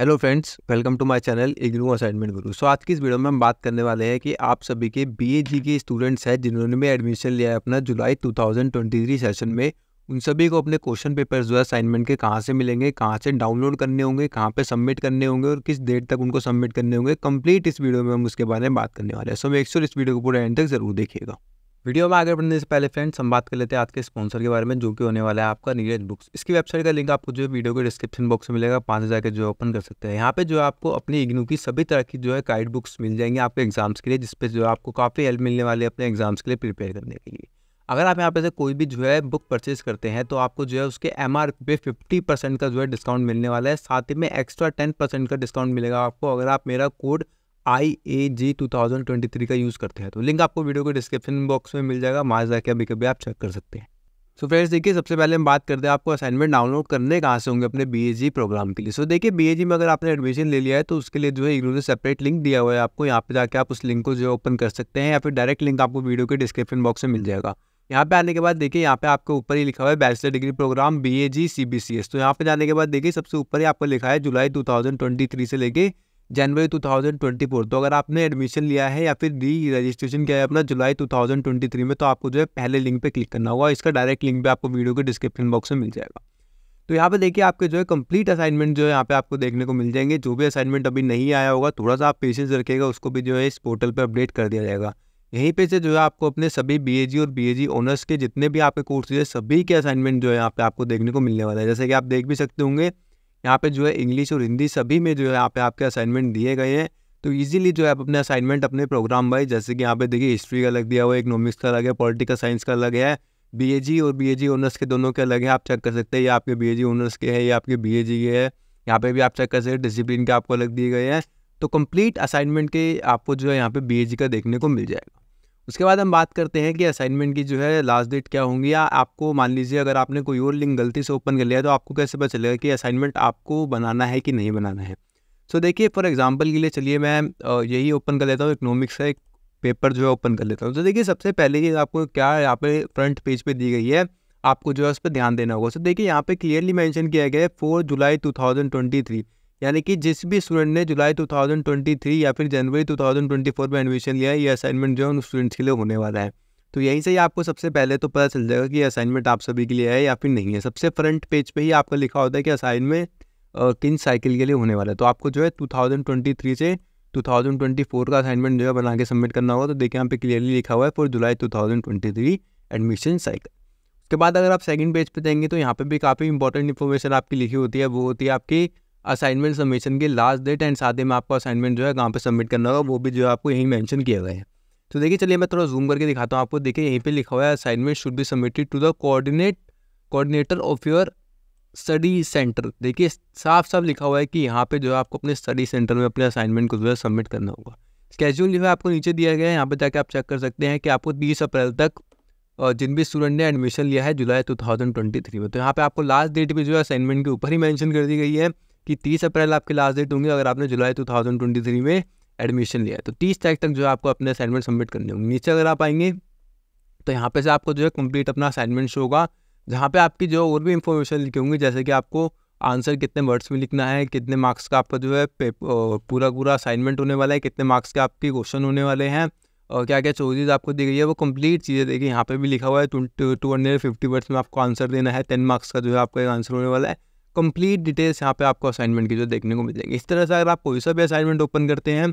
hello friends welcome to my channel IGNOU assignment guru so आज की इस वीडियो में हम बात करने वाले हैं कि आप सभी के बीएजी के स्टूडेंट्स हैं जिन्होंने भी एडमिशन लिया है अपना जुलाई 2023 सेशन में उन सभी को अपने क्वेश्चन पेपर्स जो है असाइनमेंट के कहाँ से मिलेंगे कहाँ से डाउनलोड करने होंगे कहाँ पर सबमिट करने होंगे और किस डेट तक उनको सबमिट करने होंगे कम्प्लीट इस वीडियो में हम उसके बारे में बात करने वाले हैं सो मेक श्योर इस वीडियो को पूरा एंड तक जरूर देखिएगा वीडियो में आगे बढ़ने से पहले फ्रेंड्स हम बात कर लेते हैं आज के स्पॉन्सर के बारे में जो कि होने वाला है आपका नीरज बुक्स इसकी वेबसाइट का लिंक आपको जो है वीडियो के डिस्क्रिप्शन बॉक्स में मिलेगा पाँच हज़ार के जो ओपन कर सकते हैं यहाँ पे जो है आपको अपनी इग्नू की सभी तरह की जो है गाइड बुक्स मिल जाएंगी आपके एग्जाम्स के लिए जिसपे जो है आपको काफ़ी हेल्प मिलने वाली है अपने एग्जाम्स के लिए प्रिपेयर करने के लिए अगर आप यहाँ पे से कोई भी जो है बुक परचेज करते हैं तो आपको जो है उसके एम आर पे फिफ्टी परसेंट का जो है डिस्काउंट मिलने वाला है साथ ही में एक्स्ट्रा टेन परसेंट का डिस्काउंट मिलेगा आपको अगर आप मेरा code I A G two thousand twenty three का यूज़ करते हैं तो लिंक आपको वीडियो के डिस्क्रिप्शन बॉक्स में मिल जाएगा वहाँ जाके अभी कभी आप चेक कर सकते हैं सो फ्रेंड्स देखिए सबसे पहले हम बात करते हैं आपको असाइनमेंट डाउनलोड करने कहाँ से होंगे अपने बी जी प्रोग्राम के लिए सो देखिए बी जी में अगर आपने एडमिशन ले लिया है तो उसके लिए जो है इन्होंने सेपरेट लिंक दिया हुआ है आपको यहाँ पे जाकर आप उस लिंक को जो है ओपन कर सकते हैं या फिर डायरेक्ट लिंक आपको वीडियो के डिस्क्रिप्शन बॉक्स में मिल जाएगा यहाँ पे आने के बाद देखिए यहाँ पे आपके ऊपर ही लिखा हुआ है bachelor degree programme B A G C B C S तो यहाँ पे जाने के बाद देखिए सबसे ऊपर ही आपको लिखा है जुलाई टू थाउजेंड ट्वेंटी थ्री से लेके जनवरी 2024 तो अगर आपने एडमिशन लिया है या फिर री रजिस्ट्रेशन किया है अपना जुलाई 2023 में तो आपको जो है पहले लिंक पे क्लिक करना होगा इसका डायरेक्ट लिंक भी आपको वीडियो के डिस्क्रिप्शन बॉक्स में मिल जाएगा तो यहाँ पे देखिए आपके जो है कंप्लीट असाइनमेंट जो है यहाँ पे आपको देखने को मिल जाएंगे जो भी असाइनमेंट अभी नहीं आया होगा थोड़ा सा आप पेशेंस रखेगा उसको भी जो है इस पोर्टल पर अपडेट कर दिया जाएगा यहीं पे से जो है आपको अपने सभी बी और जी ऑनर्स के जितने भी आपके कोर्सेज है सभी के असाइनमेंट जो है यहाँ पे आपको देखने को मिलने वाला है जैसे कि आप देख भी सकते होंगे यहाँ पे जो है इंग्लिश और हिंदी सभी में जो है यहाँ पे आपके असाइनमेंट दिए गए हैं तो इजीली जो है आप अपने असाइनमेंट अपने प्रोग्राम वाइज जैसे कि यहाँ पे देखिए हिस्ट्री का अलग दिया हुआ है इकोनॉमिक्स का अलग है पॉलिटिकल साइंस का अलग है बी और बी ऑनर्स के दोनों के अलग है आप चेक कर सकते हैं ये आपके बी ऑनर्स के हैं ये आपके बीएजी के है यहाँ पे भी आप चेक कर सकते हैं डिसिप्लिन के आपको अलग दिए गए हैं तो कंप्लीट असाइनमेंट के आपको जो है यहाँ पे बी का देखने को मिल जाएगा उसके बाद हम बात करते हैं कि असाइनमेंट की जो है लास्ट डेट क्या होंगी या आपको मान लीजिए अगर आपने कोई और लिंक गलती से ओपन कर लिया तो आपको कैसे पता चलेगा कि असाइनमेंट आपको बनाना है कि नहीं बनाना है सो so, देखिए फॉर एग्जाम्पल के लिए चलिए मैं यही ओपन कर लेता हूँ इकनॉमिक्स का एक पेपर जो है ओपन कर लेता हूँ तो देखिए सबसे पहले ये आपको क्या यहाँ पे फ्रंट पेज पे दी गई है आपको जो है उस पर ध्यान देना होगा सो so, देखिए यहाँ पर क्लियरली मैंशन किया गया है फोर जुलाई टू यानी कि जिस भी स्टूडेंट ने जुलाई 2023 या फिर जनवरी 2024 में एडमिशन लिया है ये असाइनमेंट जो है उन स्टूडेंट्स के लिए होने वाला है तो यहीं से ही आपको सबसे पहले तो पता चल जाएगा कि असाइनमेंट आप सभी के लिए है या फिर नहीं है सबसे फ्रंट पेज पे ही आपका लिखा होता है कि असाइनमेंट किन साइकिल के लिए होने वाला है तो आपको जो है टू से 2024 का असाइनमेंट जो है बना के सबमिट करना होगा तो देखिए यहाँ पे क्लियरली लिखा हुआ है फॉर जुलाई 2023 एडमिशन साइकिल उसके बाद अगर आप सेकंड पेज पे जाएंगे तो यहाँ पे भी काफ़ी इंपॉर्टेंट इन्फॉर्मेशन आपकी लिखी होती है वो होती है आपकी असाइनमेंट सबमिशन की लास्ट डेट एंड साथ ही में आपको असाइनमेंट जो है कहाँ पर सबमिट करना होगा वो भी जो है आपको यहीं मेंशन किया गया है तो देखिए चलिए मैं थोड़ा जूम करके दिखाता हूँ आपको देखिए यहीं पे लिखा हुआ है assignment should be submitted to the coordinate coordinator of your study centre देखिए साफ साफ लिखा हुआ है कि यहाँ पे जो है आपको अपने स्टडी सेंटर में अपने असाइनमेंट को जो है सबमिट करना होगा स्केड्यूल जो है आपको नीचे दिया गया है यहाँ पे जाके आप चेक कर सकते हैं कि आपको तीस अप्रैल तक जिन भी स्टूडेंट ने एडमिशन लिया है जुलाई 2023 में तो यहाँ पे आपको लास्ट डेट भी जो है असाइनमेंट के ऊपर ही मैंशन कर दी गई है कि तीस अप्रैल आपकी लास्ट डेट होंगी अगर आपने जुलाई टू थाउजेंड ट्वेंटी थ्री में एडमिशन लिया है तो तीस तारीख तक जो है आपको अपने असाइनमेंट सबमिट करने होंगे नीचे अगर आप आएंगे तो यहाँ पे से आपको जो है कंप्लीट अपना असाइनमेंट शो होगा जहाँ पे आपकी जो और भी इन्फॉर्मेशन लिखी होंगी जैसे कि आपको आंसर कितने वर्ड्स में लिखना है कितने मार्क्स का आपका जो है पूरा पूरा असाइनमेंट होने वाला है कितने मार्क्स के आपके क्वेश्चन होने वाले हैं और क्या क्या चोजेज आपको दी गई है वो कंप्लीट चीज़ें देखिए यहाँ पे भी लिखा हुआ है टू हंड्रेड फिफ्टी वर्ड्स में आपको आंसर देना है टेन मार्क्स का जो है आपका आंसर होने वाला है कंप्लीट डिटेल्स यहाँ पे आपको असाइनमेंट की जो देखने को मिल इस तरह से अगर आप कोई सा भी असाइनमेंट ओपन करते हैं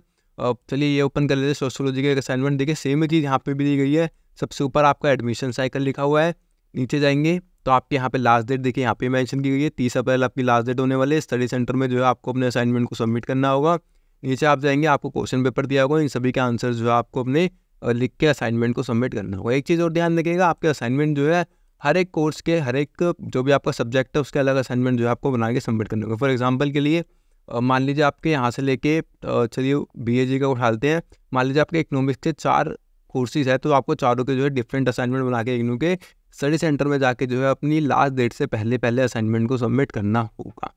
चलिए ये ओपन कर लेते हैं सोशोलॉजी का एक असाइनमेंट देखिए सेम ही चीज़ यहाँ पे भी दी गई है सबसे ऊपर आपका एडमिशन साइकिल लिखा हुआ है नीचे जाएंगे तो आपके यहाँ पे लास्ट डेट देखिए यहाँ पे मैंशन की गई है तीस अप्रैल आपकी लास्ट डेट होने वाले स्टडी सेंटर में जो है आपको अपने असाइनमेंट को सबमिट करना होगा नीचे आप जाएंगे आपको क्वेश्चन पेपर दिया होगा इन सभी के आंसर जो है आपको अपने लिख के असाइनमेंट को सबमिट करना होगा एक चीज़ और ध्यान रखिएगा आपके असाइनमेंट जो है हर एक कोर्स के हर एक जो भी आपका सब्जेक्ट है उसके अलग असाइनमेंट जो है आपको बना के सबमिट करने होंगे फॉर एग्जाम्पल के लिए मान लीजिए आपके यहाँ से लेके चलिए बी ए जी का उठाते हैं मान लीजिए आपके इकोनॉमिक्स के चार कोर्सेज है तो आपको चारों के जो है डिफरेंट असाइनमेंट बना के इग्नू के स्टडी सेंटर में जाके जो है अपनी लास्ट डेट से पहले पहले असाइनमेंट को सबमिट करना होगा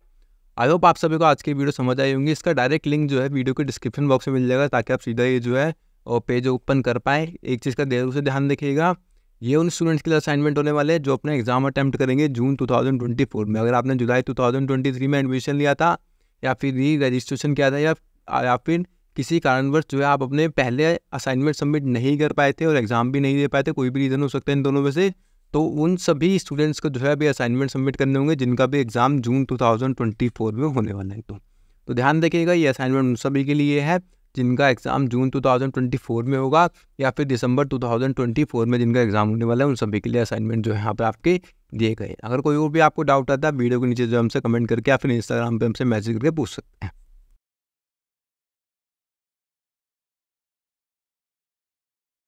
आई होप आप सभी को आज की वीडियो समझ आई होंगी इसका डायरेक्ट लिंक जो है वीडियो के डिस्क्रिप्शन बॉक्स में मिल जाएगा ताकि आप सीधा ये जो है पेज ओपन कर पाएँ एक चीज़ का देर से ध्यान रखिएगा ये उन स्टूडेंट्स के लिए असाइनमेंट होने वाले हैं जो अपने एग्जाम अटैम्प्ट करेंगे जून 2024 में अगर आपने जुलाई 2023 में एडमिशन लिया था या फिर री रजिस्ट्रेशन किया था या या फिर किसी कारणवश जो है आप अपने पहले असाइनमेंट सबमिट नहीं कर पाए थे और एग्ज़ाम भी नहीं दे पाए थे कोई भी रीज़न हो सकता है इन दोनों में से तो उन सभी स्टूडेंट्स को जो है अभी असाइनमेंट सबमिट करने होंगे जिनका भी एग्ज़ाम जून टू में होने वाला है तो, तो ध्यान रखिएगा ये असाइनमेंट उन सभी के लिए है जिनका एग्ज़ाम जून 2024 में होगा या फिर दिसंबर 2024 में जिनका एग्ज़ाम होने वाला है उन सभी के लिए असाइनमेंट जो है यहाँ पर आपके दिए गए अगर कोई और भी आपको डाउट आता है वीडियो के नीचे जो हमसे कमेंट करके या फिर इंस्टाग्राम पर हमसे मैसेज करके पूछ सकते हैं